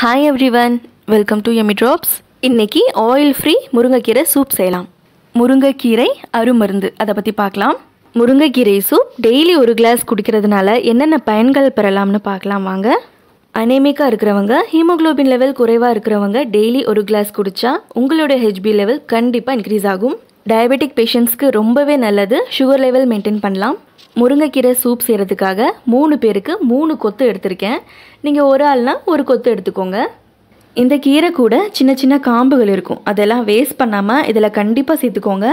hi everyone welcome to Amy drops இன்றைக்கி oil free முருங்கைக்கீரை soup செய்யலாம் முருங்கைக்கீரை அருமருந்து அதை பற்றி பார்க்கலாம் முருங்கைக்கீரை சூப் டெய்லி ஒரு கிளாஸ் குடிக்கிறதுனால என்னென்ன பயன்கள் பெறலாம்னு பார்க்கலாம் வாங்க அனேமிக்காக இருக்கிறவங்க ஹீமோக்ளோபின் லெவல் குறைவாக இருக்கிறவங்க டெய்லி ஒரு கிளாஸ் குடித்தா உங்களோட ஹெச்பி லெவல் கண்டிப்பாக இன்க்ரீஸ் ஆகும் டயபெட்டிக் பேஷண்ட்ஸ்க்கு ரொம்பவே நல்லது சுகர் லெவல் மெயின்டைன் பண்ணலாம் முருங்கைக்கீரை சூப் செய்கிறதுக்காக மூணு பேருக்கு மூணு கொத்து எடுத்திருக்கேன் நீங்கள் ஒரு ஆள்னா ஒரு கொத்து எடுத்துக்கோங்க இந்த கீரை கூட சின்ன சின்ன காம்புகள் இருக்கும் அதெல்லாம் வேஸ்ட் பண்ணாமல் இதில் கண்டிப்பாக சேர்த்துக்கோங்க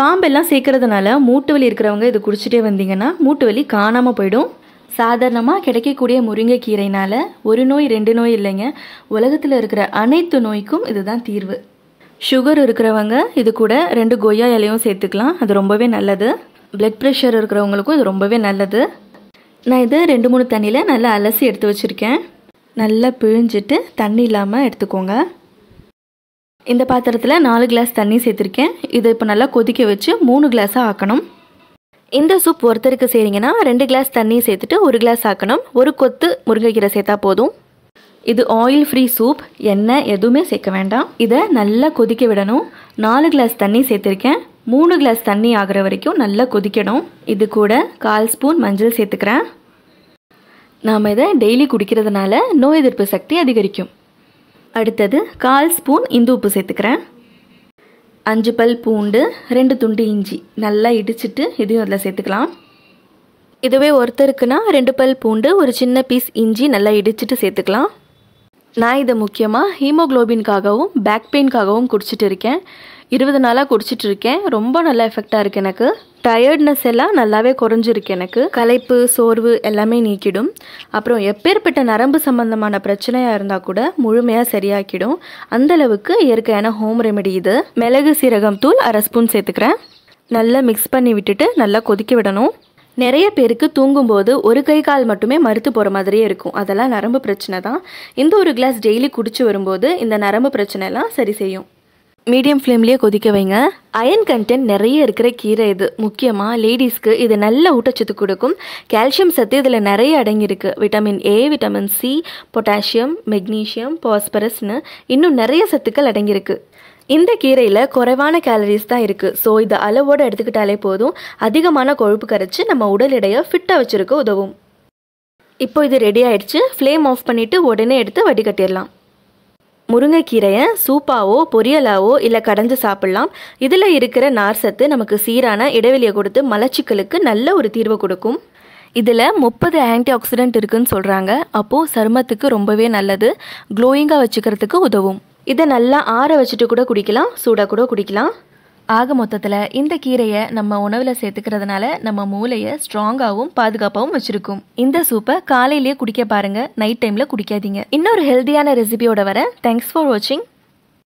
காம்பெல்லாம் சேர்க்கறதுனால மூட்டு வலி இருக்கிறவங்க இது குடிச்சிட்டே வந்தீங்கன்னா மூட்டு வலி காணாமல் போயிடும் சாதாரணமாக கிடைக்கக்கூடிய முருங்கைக்கீரைனால் ஒரு நோய் ரெண்டு நோய் இல்லைங்க உலகத்தில் இருக்கிற அனைத்து நோய்க்கும் இதுதான் தீர்வு சுகர் இருக்கிறவங்க இது கூட ரெண்டு கொய்யா இலையும் சேர்த்துக்கலாம் அது ரொம்பவே நல்லது பிளட் ப்ரெஷர் இருக்கிறவங்களுக்கும் இது ரொம்பவே நல்லது நான் இது ரெண்டு மூணு தண்ணியில் நல்லா அலசி எடுத்து வச்சுருக்கேன் நல்லா பிழிஞ்சிட்டு தண்ணி இல்லாமல் எடுத்துக்கோங்க இந்த பாத்திரத்தில் நாலு கிளாஸ் தண்ணி சேர்த்துருக்கேன் இதை இப்போ நல்லா கொதிக்க வச்சு மூணு கிளாஸாக ஆக்கணும் இந்த சூப் ஒருத்தருக்கு செய்கிறீங்கன்னா ரெண்டு கிளாஸ் தண்ணி சேர்த்துட்டு ஒரு கிளாஸ் ஆக்கணும் ஒரு கொத்து முருங்கைக்கீரை சேர்த்தா போதும் இது ஆயில் ஃப்ரீ சூப் எண்ணெய் எதுவுமே சேர்க்க வேண்டாம் இதை நல்லா கொதிக்க விடணும் நாலு கிளாஸ் தண்ணி சேர்த்துருக்கேன் மூணு கிளாஸ் தண்ணி ஆகிற வரைக்கும் நல்லா கொதிக்கணும் இது கூட கால் ஸ்பூன் மஞ்சள் சேர்த்துக்கிறேன் நாம் இதை டெய்லி குடிக்கிறதுனால நோய் எதிர்ப்பு சக்தி அதிகரிக்கும் அடுத்தது கால் ஸ்பூன் இந்து உப்பு சேர்த்துக்கிறேன் அஞ்சு பல் பூண்டு ரெண்டு துண்டு இஞ்சி நல்லா இடிச்சிட்டு இதையும் அதில் சேர்த்துக்கலாம் இதுவே ஒருத்தருக்குன்னா ரெண்டு பல் பூண்டு ஒரு சின்ன பீஸ் இஞ்சி நல்லா இடிச்சிட்டு சேர்த்துக்கலாம் நான் இதை முக்கியமாக ஹீமோக்ளோபின்காகவும் பேக் பெயின்காகவும் குடிச்சிட்டு இருக்கேன் இருபது நாளாக குடிச்சிட்டு இருக்கேன் ரொம்ப நல்ல எஃபெக்டாக இருக்குது எனக்கு டயர்ட்னஸ் எல்லாம் நல்லாவே குறைஞ்சிருக்கு எனக்கு களைப்பு சோர்வு எல்லாமே நீக்கிடும் அப்புறம் எப்பேற்பட்ட நரம்பு சம்பந்தமான பிரச்சனையாக இருந்தால் கூட முழுமையாக சரியாக்கிடும் அந்தளவுக்கு இயற்கையான ஹோம் ரெமெடி இது மிளகு சீரகம் தூள் அரை ஸ்பூன் சேர்த்துக்கிறேன் நல்லா மிக்ஸ் பண்ணி விட்டுட்டு நல்லா கொதிக்க விடணும் நிறைய பேருக்கு தூங்கும்போது ஒரு கை கால் மட்டுமே மறுத்து போகிற மாதிரியே இருக்கும் அதெல்லாம் நரம்பு பிரச்சனை தான் இந்த ஒரு கிளாஸ் டெய்லி குடிச்சு வரும்போது இந்த நரம்பு பிரச்சனைலாம் சரி செய்யும் மீடியம் ஃப்ளேம்லேயே கொதிக்க வைங்க அயன் கண்டென்ட் நிறைய இருக்கிற கீரை இது முக்கியமாக லேடிஸ்க்கு இது நல்ல ஊட்டச்சத்து கொடுக்கும் கால்சியம் சத்து இதில் நிறைய அடங்கியிருக்கு vitamin A vitamin C potassium magnesium பாஸ்பரஸ்னு இன்னும் நிறைய சத்துக்கள் அடங்கியிருக்கு இந்த கீரையில் குறைவான கேலரிஸ் தான் இருக்குது ஸோ இதை அளவோடு எடுத்துக்கிட்டாலே போதும் அதிகமான கொழுப்பு கரைச்சி நம்ம உடல் எடையை ஃபிட்டாக வச்சுருக்க உதவும் இப்போ இது ரெடி ஆயிடுச்சு ஃப்ளேம் ஆஃப் பண்ணிவிட்டு உடனே எடுத்து வடிகட்டிடலாம் முருங்கைக்கீரையை சூப்பாவோ பொரியலாவோ இல்லை கடைஞ்சு சாப்பிட்லாம் இதில் இருக்கிற நார் சத்து நமக்கு சீரான இடைவெளியை கொடுத்து மலச்சிக்கலுக்கு நல்ல ஒரு தீர்வு கொடுக்கும் இதில் முப்பது ஆன்டி ஆக்சிடென்ட் இருக்குதுன்னு சொல்கிறாங்க அப்போது சருமத்துக்கு ரொம்பவே நல்லது க்ளோயிங்காக வச்சுக்கிறதுக்கு உதவும் இதை நல்லா ஆற வச்சுட்டு கூட குடிக்கலாம் சூடாக கூட குடிக்கலாம் ஆக மொத்தத்தில் இந்த கீரையை நம்ம உணவில் சேர்த்துக்கிறதுனால நம்ம மூளையை ஸ்ட்ராங்காகவும் பாதுகாப்பாகவும் வச்சுருக்கும் இந்த சூப்பை காலையிலேயே குடிக்க பாருங்கள் நைட் டைமில் குடிக்காதீங்க இன்னொரு ஹெல்த்தியான ரெசிபியோட வர தேங்க்ஸ் ஃபார் வாட்சிங்